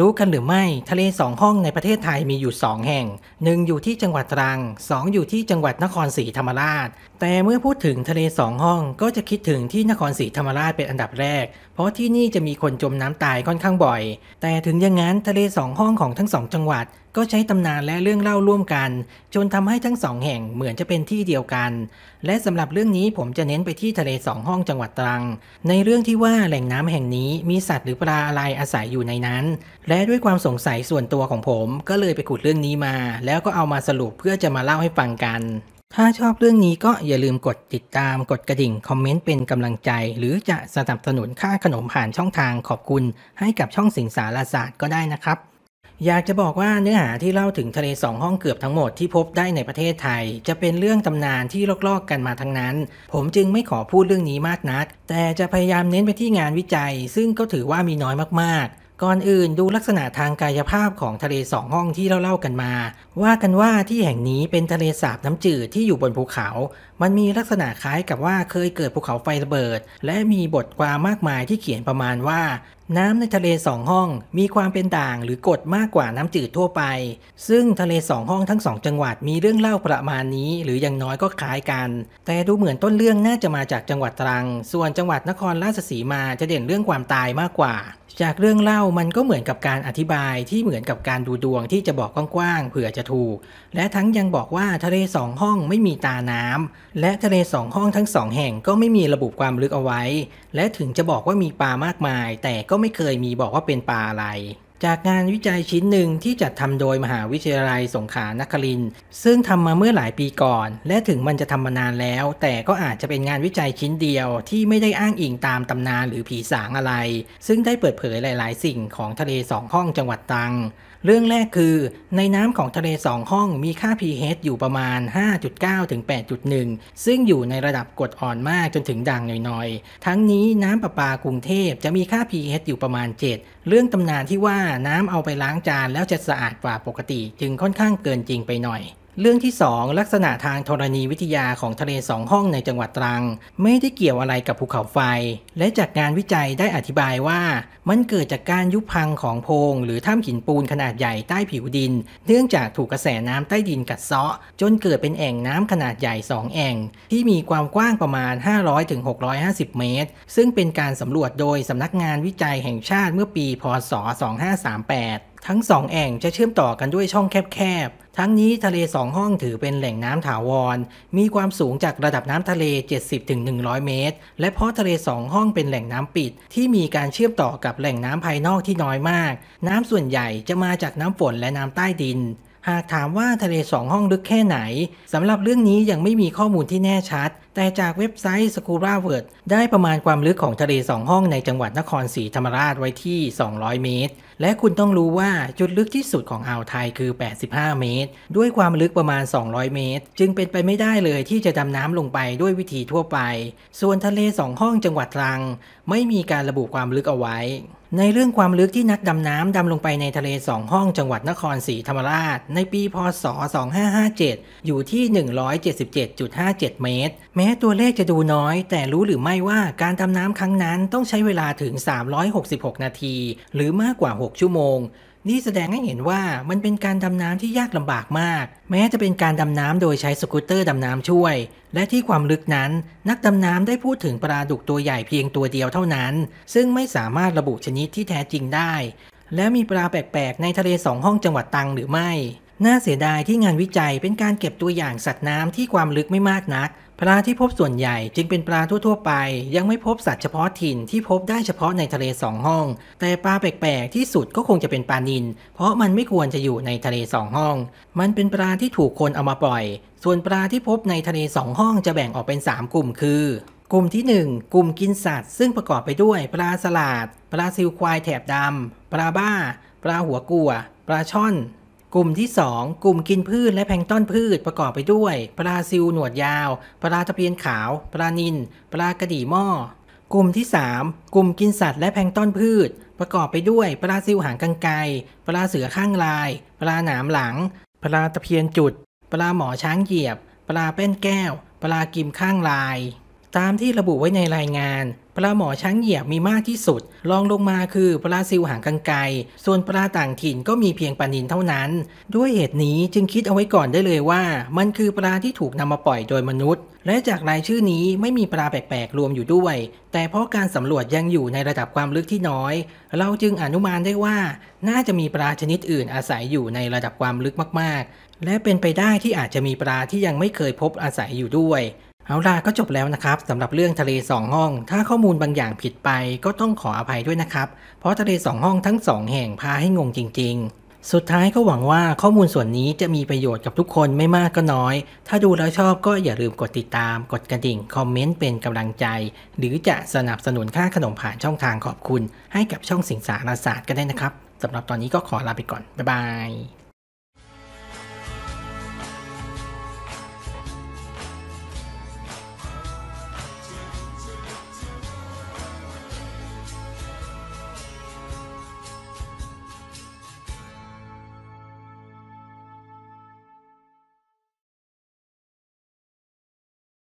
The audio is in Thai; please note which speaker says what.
Speaker 1: รู้กันหรือไม่ ทะเลสองห้องในประเทศไทยมีอยู่ 2 แห่งหนึ่งอยู่ที่จังหวัดตรัง2 อยู่ที่จังหวัดนครศรีธรรมราชแต่เมื่อพูดถึงทะเลสองห้องก็จะคิดถึงที่นครศรีธรรมราชเป็นอันดับแรกเพราะที่นี่จะมีคนจมน้ำตายค่อนข้างบ่อย แต่ถึงอย่างนั้นทะเลสองห้องของทั้งสองจังหวัดก็ใช้ตำนานและเรื่องเล่าร่วมกัน จนทำให้ทั้งสองแห่งเหมือนจะเป็นที่เดียวกัน และสำหรับเรื่องนี้ผมจะเน้นไปที่ทะเลสองห้องจังหวัดตรัง ในเรื่องที่ว่าแหล่งน้ำแห่งนี้มีสัตว์หรือปลาอะไรอาศัยอยู่ในนั้น และด้วยความสงสัยส่วนตัวของผมก็เลยไปขุดเรื่องนี้มา แล้วก็เอามาสรุปเพื่อจะมาเล่าให้ฟังกันถ้าชอบเรื่องนี้ก็อย่าลืมกดติดตามกดกระดิ่งคอมเมนต์เป็นกำลังใจ หรือจะสนับสนุนค่าขนมผ่านช่องทางขอบคุณให้กับช่องสิงสารศาสตร์ก็ได้นะครับ อยากจะบอกว่าเนื้อหาที่เล่าถึงทะเลสองห้องเกือบทั้งหมดที่พบได้ในประเทศไทย จะเป็นเรื่องตำนานที่ลอกๆกันมาทั้งนั้น ผมจึงไม่ขอพูดเรื่องนี้มากนัก แต่จะพยายามเน้นไปที่งานวิจัย ซึ่งก็ถือว่ามีน้อยมากๆก่อนอื่นดูลักษณะทางกายภาพของทะเลสองห้องที่เราเล่ากันมา ว่ากันว่าที่แห่งนี้เป็นทะเลสาบน้ำจืดที่อยู่บนภูเขามันมีลักษณะคล้ายกับว่าเคยเกิดภูเขาไฟระเบิดและมีบทความมากมายที่เขียนประมาณว่า น้ำในทะเลสองห้องมีความเป็นด่างหรือกดมากกว่าน้ำจืดทั่วไป ซึ่งทะเลสองห้องทั้งสองจังหวัดมีเรื่องเล่าประมาณนี้หรืออย่างน้อยก็คล้ายกัน แต่ดูเหมือนต้นเรื่องน่าจะมาจากจังหวัดตรัง ส่วนจังหวัดนครราชสีมาจะเด่นเรื่องความตายมากกว่า จากเรื่องเล่ามันก็เหมือนกับการอธิบายที่เหมือนกับการดูดวงที่จะบอกกว้างๆเผื่อจะถูก และทั้งยังบอกว่าทะเลสองห้องไม่มีตาน้ำและทะเลสองห้องทั้งสองแห่งก็ไม่มีระบุความลึกเอาไว้ และถึงจะบอกว่ามีปลามากมาย แต่ก็ไม่เคยมีบอกว่าเป็นปลาอะไร จากงานวิจัยชิ้นหนึ่งที่จัดทำโดยมหาวิทยาลัยสงขลานครินทร์ซึ่งทำมาเมื่อหลายปีก่อน และถึงมันจะทำมานานแล้ว แต่ก็อาจจะเป็นงานวิจัยชิ้นเดียวที่ไม่ได้อ้างอิงตามตำนานหรือผีสางอะไร ซึ่งได้เปิดเผยหลาย ๆ สิ่งของทะเลสองห้องจังหวัดตรังเรื่องแรกคือในน้ำของทะเล 2 ห้องมีค่า pH อยู่ประมาณ 5.9 ถึง 8.1 ซึ่งอยู่ในระดับกรดอ่อนมากจนถึงด่างหน่อยๆ ทั้งนี้น้ำประปากรุงเทพจะมีค่า pH อยู่ประมาณ 7 เรื่องตำนานที่ว่าน้ำเอาไปล้างจานแล้วจะสะอาดกว่าปกติจึงค่อนข้างเกินจริงไปหน่อยเรื่องที่ 2 ลักษณะทางธรณีวิทยาของทะเลสองห้องในจังหวัดตรัง ไม่ได้เกี่ยวอะไรกับภูเขาไฟ และจากงานวิจัยได้อธิบายว่า มันเกิดจากการยุบพังของโพรงหรือถ้ำหินปูนขนาดใหญ่ใต้ผิวดิน เนื่องจากถูกกระแสน้ำใต้ดินกัดเซาะ จนเกิดเป็นแอ่งน้ำขนาดใหญ่ 2 แอ่ง ที่มีความกว้างประมาณ 500-650 เมตรซึ่งเป็นการสำรวจโดยสำนักงานวิจัยแห่งชาติเมื่อปี พศ 2538ทั้งสองแอ่งจะเชื่อมต่อกันด้วยช่องแคบๆ ทั้งนี้ทะเลสองห้องถือเป็นแหล่งน้ำถาวร มีความสูงจากระดับน้ำทะเล 70-100 เมตร และเพราะทะเลสองห้องเป็นแหล่งน้ำปิด ที่มีการเชื่อมต่อกับแหล่งน้ำภายนอกที่น้อยมาก น้ำส่วนใหญ่จะมาจากน้ำฝนและน้ำใต้ดิน หากถามว่าทะเลสองห้องลึกแค่ไหนสำหรับเรื่องนี้ยังไม่มีข้อมูลที่แน่ชัดแต่จากเว็บไซต์ s c u r a w o r d ได้ประมาณความลึกของทะเลสองห้องในจังหวัดนครศรีธรรมราชไว้ที่ 200 เมตร และคุณต้องรู้ว่าจุดลึกที่สุดของอ่าวไทยคือ 85 เมตร ด้วยความลึกประมาณ 200 เมตร จึงเป็นไปไม่ได้เลยที่จะดำน้ำลงไปด้วยวิธีทั่วไป ส่วนทะเลสองห้องจังหวัดตรัง ไม่มีการระบุความลึกเอาไว้ ในเรื่องความลึกที่นักดำน้ำดำลงไปในทะเลสองห้องจังหวัดนครศรีธรรมราชในปี พศ 2557 อยู่ที่ 177.57 เมตรแม้ตัวเลขจะดูน้อย แต่รู้หรือไม่ว่าการดำน้ำครั้งนั้นต้องใช้เวลาถึง 366 นาที หรือมากกว่า 6 ชั่วโมง นี่แสดงให้เห็นว่ามันเป็นการดำน้ำที่ยากลำบากมาก แม้จะเป็นการดำน้ำโดยใช้สกูตเตอร์ดำน้ำช่วย และที่ความลึกนั้นนักดำน้ำได้พูดถึงปลาดุกตัวใหญ่เพียงตัวเดียวเท่านั้น ซึ่งไม่สามารถระบุชนิดที่แท้จริงได้ แล้วมีปลาแปลกๆในทะเลสองห้องจังหวัดตังหรือไม่น่าเสียดายที่งานวิจัยเป็นการเก็บตัวอย่างสัตว์น้ำที่ความลึกไม่มากนัก ปลาที่พบส่วนใหญ่จึงเป็นปลาทั่วๆ ไป ยังไม่พบสัตว์เฉพาะถิ่นที่พบได้เฉพาะในทะเลสองห้อง แต่ปลาแปลกๆที่สุดก็คงจะเป็นปลานิลเพราะมันไม่ควรจะอยู่ในทะเลสองห้อง มันเป็นปลาที่ถูกคนเอามาปล่อย ส่วนปลาที่พบในทะเลสองห้องจะแบ่งออกเป็น 3 กลุ่ม คือ กลุ่มที่ 1 กลุ่มกินสัตว์ ซึ่งประกอบไปด้วยปลาสลาดปลาซิลควายแถบดำปลาบ้า ปลาหัวกัว ปลาช่อนกลุ่มที่2กลุ่มกินพืชและแพลงต้นพืชประกอบไปด้วยปลาซิวหนวดยาว ปลาตะเพียนขาว ปลานินปลากระดี่หม้อ กลุ่มที่ 3 กลุ่มกินสัตว์และแพลงต้นพืช ประกอบไปด้วยปลาซิวหางกังไกปลาเสือข้างลาย ปลาหนามหลัง ปลาตะเพียนจุด ปลาหมอช้างเหยียบ ปลาเป้นแก้ว ปลากิมข้างลายตามที่ระบุไว้ในรายงาน ปลาหมอช้างเหยียบมีมากที่สุดรองลงมาคือปลาซิวหางกังไกส่วนปลาต่างถิ่นก็มีเพียงปลานินเท่านั้น ด้วยเหตุนี้จึงคิดเอาไว้ก่อนได้เลยว่ามันคือปลาที่ถูกนำมาปล่อยโดยมนุษย์และจากรายชื่อนี้ไม่มีปลาแปลกๆ รวมอยู่ด้วย แต่เพราะการสำรวจยังอยู่ในระดับความลึกที่น้อย เราจึงอนุมานได้ว่าน่าจะมีปลาชนิดอื่นอาศัยอยู่ในระดับความลึกมากๆ และเป็นไปได้ที่อาจจะมีปลาที่ยังไม่เคยพบอาศัยอยู่ด้วยเอาล่ะก็จบแล้วนะครับสำหรับเรื่องทะเล 2 ห้อง ถ้าข้อมูลบางอย่างผิดไปก็ต้องขออภัยด้วยนะครับ เพราะทะเล 2 ห้องทั้ง 2 แห่งพาให้งงจริงๆ สุดท้ายก็หวังว่าข้อมูลส่วนนี้จะมีประโยชน์กับทุกคนไม่มากก็น้อย ถ้าดูแล้วชอบก็อย่าลืมกดติดตามกดกระดิ่งคอมเมนต์เป็นกำลังใจ หรือจะสนับสนุนค่าขนมผ่านช่องทางขอบคุณ ให้กับช่องสิงสารศาสตร์ก็ได้นะครับสำหรับตอนนี้ก็ขอลาไปก่อนบ๊ายบาย